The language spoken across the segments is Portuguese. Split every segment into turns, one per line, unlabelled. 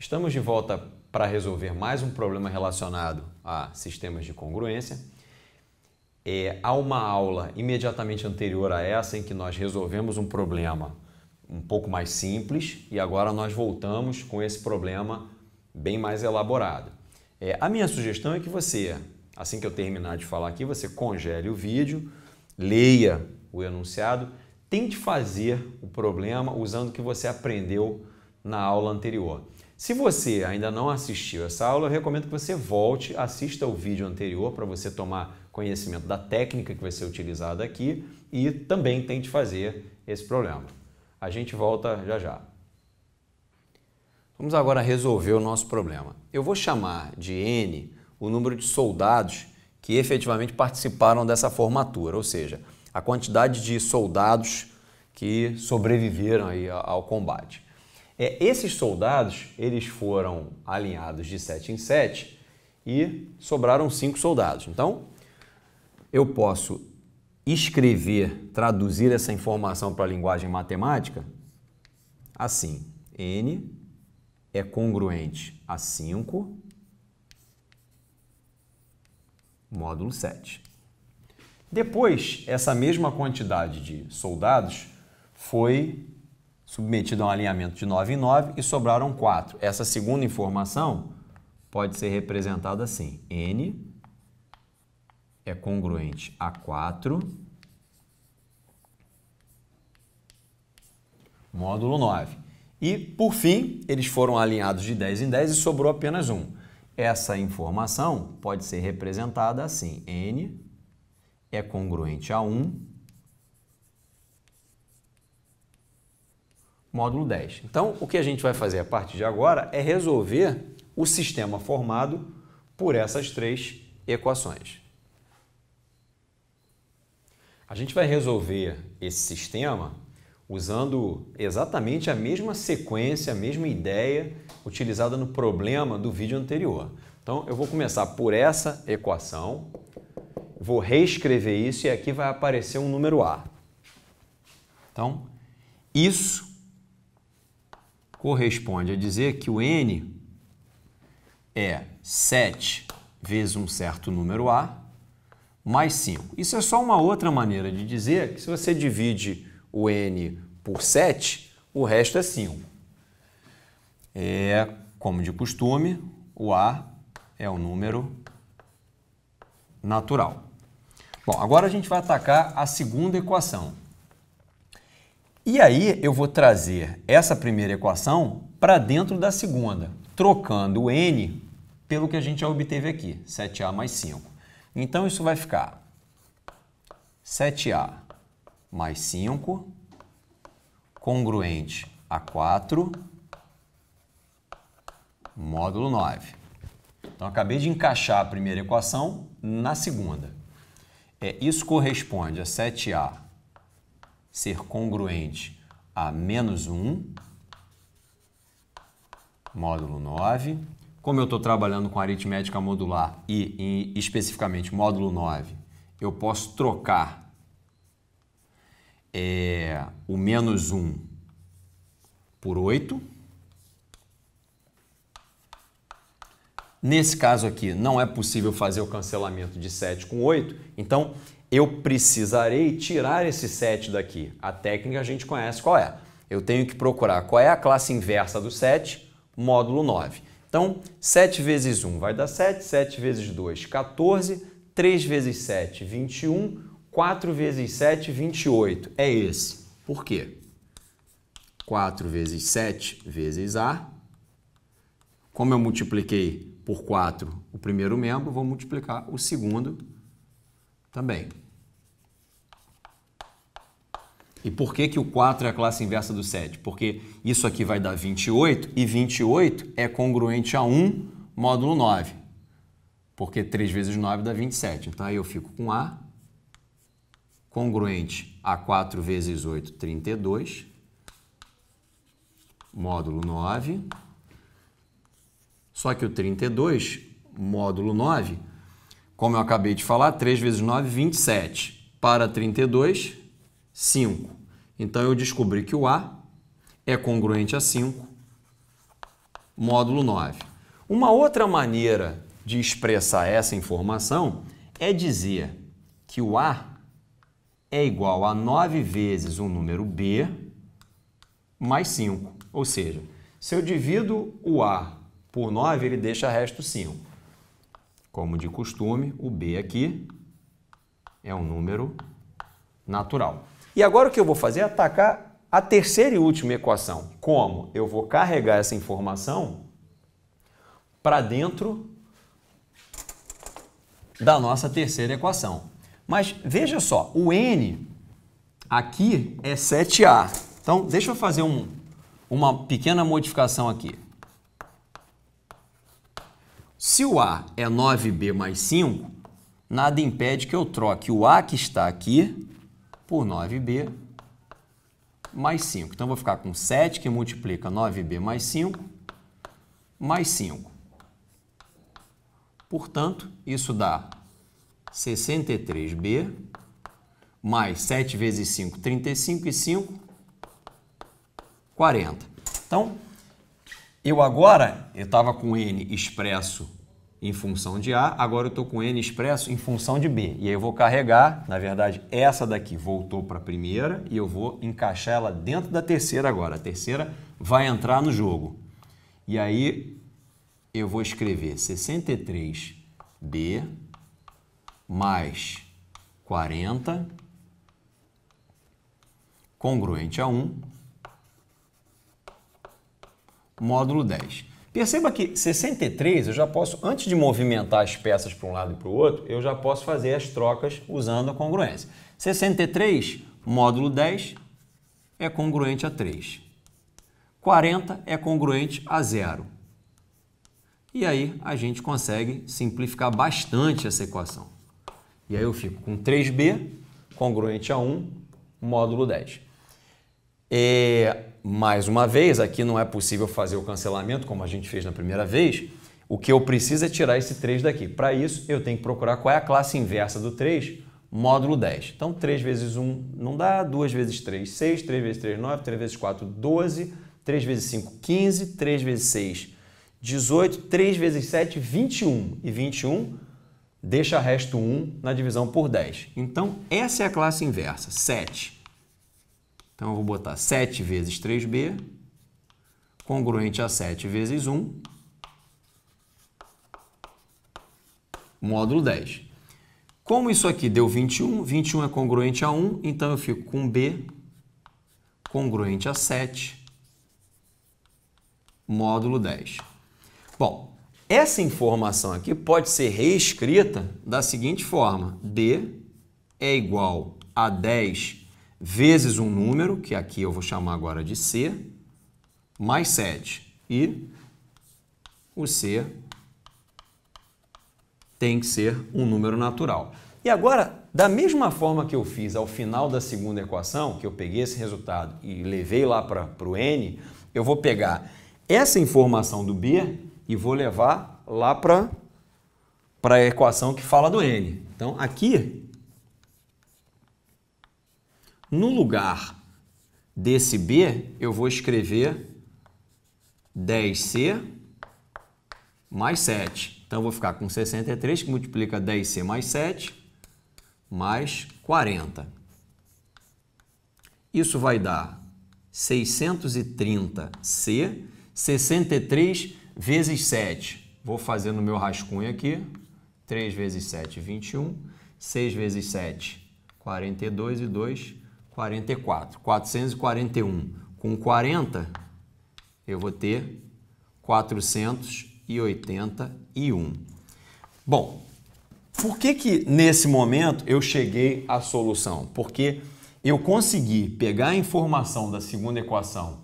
Estamos de volta para resolver mais um problema relacionado a sistemas de congruência. É, há uma aula imediatamente anterior a essa em que nós resolvemos um problema um pouco mais simples e agora nós voltamos com esse problema bem mais elaborado. É, a minha sugestão é que você, assim que eu terminar de falar aqui, você congele o vídeo, leia o enunciado, tente fazer o problema usando o que você aprendeu na aula anterior. Se você ainda não assistiu essa aula, eu recomendo que você volte, assista o vídeo anterior para você tomar conhecimento da técnica que vai ser utilizada aqui e também tente fazer esse problema. A gente volta já já. Vamos agora resolver o nosso problema. Eu vou chamar de N o número de soldados que efetivamente participaram dessa formatura, ou seja, a quantidade de soldados que sobreviveram aí ao combate. É, esses soldados eles foram alinhados de 7 em 7 e sobraram cinco soldados. Então, eu posso escrever, traduzir essa informação para a linguagem matemática assim: n é congruente a 5 módulo 7. Depois, essa mesma quantidade de soldados foi submetido a um alinhamento de 9 em 9 e sobraram 4. Essa segunda informação pode ser representada assim: N é congruente a 4 módulo 9. E, por fim, eles foram alinhados de 10 em 10 e sobrou apenas 1. Essa informação pode ser representada assim: N é congruente a 1 módulo 10. Então, o que a gente vai fazer a partir de agora é resolver o sistema formado por essas três equações. A gente vai resolver esse sistema usando exatamente a mesma sequência, a mesma ideia utilizada no problema do vídeo anterior. Então, eu vou começar por essa equação, vou reescrever isso e aqui vai aparecer um número A. Então, isso corresponde a dizer que o n é 7 vezes um certo número A mais 5. Isso é só uma outra maneira de dizer que se você divide o n por 7, o resto é 5. É, como de costume, o A é um número natural. Bom, agora a gente vai atacar a segunda equação. E aí eu vou trazer essa primeira equação para dentro da segunda, trocando o n pelo que a gente já obteve aqui, 7a mais 5. Então isso vai ficar 7a mais 5 congruente a 4 módulo 9. Então acabei de encaixar a primeira equação na segunda. É, isso corresponde a 7a ser congruente a menos 1, módulo 9. Como eu estou trabalhando com aritmética modular e, e especificamente módulo 9, eu posso trocar é, o menos 1 por 8. Nesse caso aqui, não é possível fazer o cancelamento de 7 com 8, então eu precisarei tirar esse 7 daqui. A técnica a gente conhece qual é. Eu tenho que procurar qual é a classe inversa do 7, módulo 9. Então, 7 vezes 1 vai dar 7, 7 vezes 2, 14, 3 vezes 7, 21, 4 vezes 7, 28. É esse. Por quê? 4 vezes 7 vezes A. Como eu multipliquei por 4 o primeiro membro, vou multiplicar o segundo membro também. E por que, que o 4 é a classe inversa do 7? Porque isso aqui vai dar 28 e 28 é congruente a 1 módulo 9. Porque 3 vezes 9 dá 27. Então aí eu fico com A congruente a 4 vezes 8, 32, módulo 9. Só que o 32, módulo 9, como eu acabei de falar, 3 vezes 9, 27. Para 32, 5. Então eu descobri que o A é congruente a 5, módulo 9. Uma outra maneira de expressar essa informação é dizer que o A é igual a 9 vezes o número B mais 5. Ou seja, se eu divido o A por 9, ele deixa resto 5. Como de costume, o B aqui é um número natural. E agora o que eu vou fazer é atacar a terceira e última equação. Como? Eu vou carregar essa informação para dentro da nossa terceira equação. Mas veja só, o n aqui é 7a. Então, deixa eu fazer um, uma pequena modificação aqui. Se o A é 9B mais 5, nada impede que eu troque o A que está aqui por 9B mais 5. Então, eu vou ficar com 7, que multiplica 9B mais 5, mais 5. Portanto, isso dá 63B mais 7 vezes 5, 35 e 5, 40. Então, eu agora, eu estava com N expresso em função de A, agora eu estou com N expresso em função de B. E aí eu vou carregar, na verdade, essa daqui voltou para a primeira e eu vou encaixar ela dentro da terceira agora. A terceira vai entrar no jogo. E aí eu vou escrever 63 b mais 40 congruente a 1 módulo 10. Perceba que 63 eu já posso, antes de movimentar as peças para um lado e para o outro, eu já posso fazer as trocas usando a congruência. 63, módulo 10, é congruente a 3. 40 é congruente a 0. E aí a gente consegue simplificar bastante essa equação. E aí eu fico com 3b congruente a 1, módulo 10. É, mais uma vez, aqui não é possível fazer o cancelamento como a gente fez na primeira vez. O que eu preciso é tirar esse 3 daqui. Para isso, eu tenho que procurar qual é a classe inversa do 3, módulo 10. Então, 3 vezes 1 não dá, 2 vezes 3, 6, 3 vezes 3, 9, 3 vezes 4, 12, 3 vezes 5, 15, 3 vezes 6, 18, 3 vezes 7, 21. E 21 deixa resto 1 na divisão por 10. Então, essa é a classe inversa, 7. Então eu vou botar 7 vezes 3b, congruente a 7 vezes 1, módulo 10. Como isso aqui deu 21, 21 é congruente a 1, então eu fico com b congruente a 7, módulo 10. Bom, essa informação aqui pode ser reescrita da seguinte forma: B é igual a 10 vezes um número, que aqui eu vou chamar agora de C, mais 7. E o C tem que ser um número natural. E agora, da mesma forma que eu fiz ao final da segunda equação, que eu peguei esse resultado e levei lá para o N, eu vou pegar essa informação do B e vou levar lá para a equação que fala do N. Então, aqui no lugar desse B, eu vou escrever 10C mais 7. Então, eu vou ficar com 63, que multiplica 10C mais 7, mais 40. Isso vai dar 630C, 63 vezes 7. Vou fazer no meu rascunho aqui. 3 vezes 7, 21. 6 vezes 7, 42 e 2, 44. 441 com 40, eu vou ter 481. Bom, por que, que nesse momento eu cheguei à solução? Porque eu consegui pegar a informação da segunda equação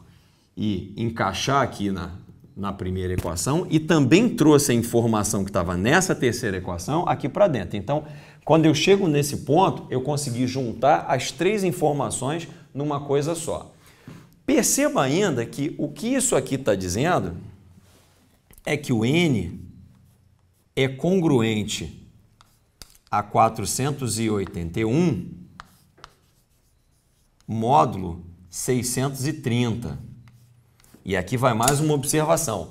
e encaixar aqui na na primeira equação e também trouxe a informação que estava nessa terceira equação aqui para dentro. Então, quando eu chego nesse ponto, eu consegui juntar as três informações numa coisa só. Perceba ainda que o que isso aqui está dizendo é que o n é congruente a 481 módulo 630. E aqui vai mais uma observação.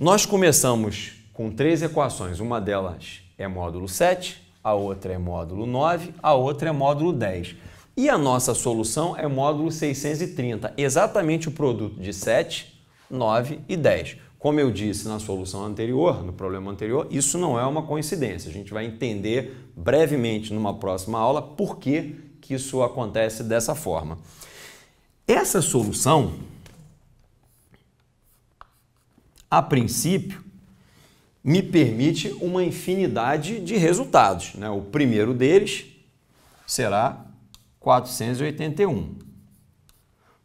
Nós começamos com três equações. Uma delas é módulo 7, a outra é módulo 9, a outra é módulo 10. E a nossa solução é módulo 630, exatamente o produto de 7, 9 e 10. Como eu disse na solução anterior, no problema anterior, isso não é uma coincidência. A gente vai entender brevemente numa próxima aula por que, que isso acontece dessa forma. Essa solução a princípio, me permite uma infinidade de resultados. Né? O primeiro deles será 481.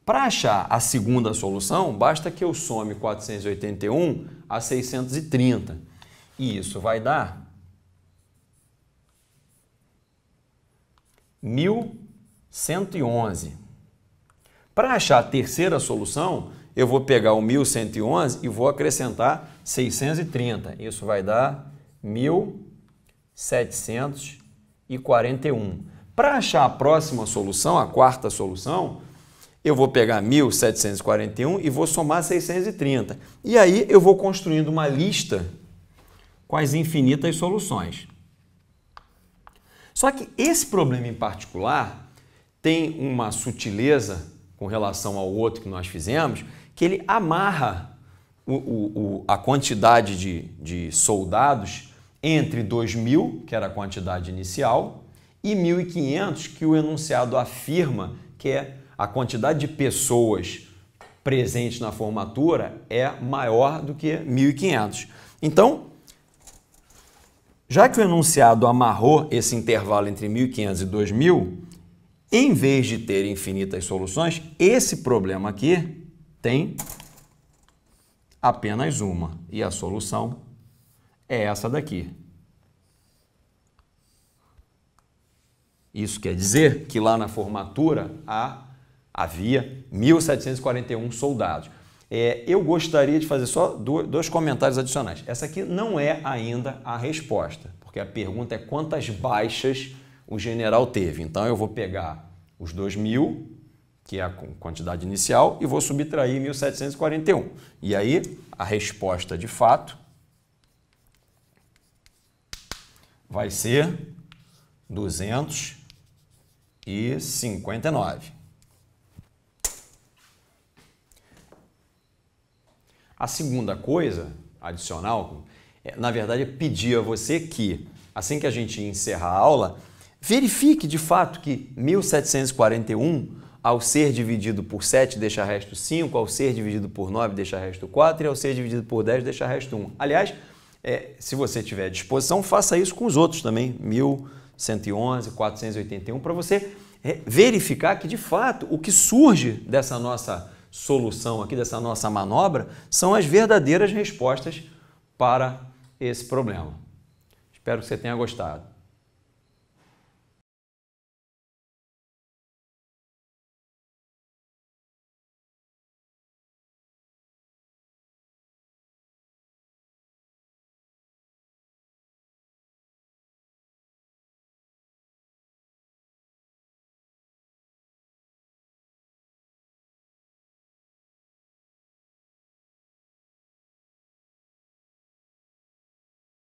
Para achar a segunda solução, basta que eu some 481 a 630. E isso vai dar 1111. Para achar a terceira solução, eu vou pegar o 1111 e vou acrescentar 630. Isso vai dar 1741. Para achar a próxima solução, a quarta solução, eu vou pegar 1741 e vou somar 630. E aí eu vou construindo uma lista com as infinitas soluções. Só que esse problema em particular tem uma sutileza com relação ao outro que nós fizemos, que ele amarra o, o, o, a quantidade de, de soldados entre 2.000, que era a quantidade inicial, e 1.500, que o enunciado afirma que é a quantidade de pessoas presentes na formatura é maior do que 1.500. Então, já que o enunciado amarrou esse intervalo entre 1.500 e 2.000, em vez de ter infinitas soluções, esse problema aqui tem apenas uma. E a solução é essa daqui. Isso quer dizer que lá na formatura há, havia 1.741 soldados. É, eu gostaria de fazer só dois comentários adicionais. Essa aqui não é ainda a resposta, porque a pergunta é quantas baixas o general teve. Então eu vou pegar os 2.000 que é a quantidade inicial, e vou subtrair 1741. E aí, a resposta de fato vai ser 259. A segunda coisa adicional, é, na verdade, é pedir a você que, assim que a gente encerrar a aula, verifique de fato que 1741 ao ser dividido por 7, deixa resto 5, ao ser dividido por 9, deixa resto 4, e ao ser dividido por 10, deixa resto 1. Aliás, é, se você tiver disposição, faça isso com os outros também, 1111, 481, para você é, verificar que, de fato, o que surge dessa nossa solução aqui, dessa nossa manobra, são as verdadeiras respostas para esse problema. Espero que você tenha gostado.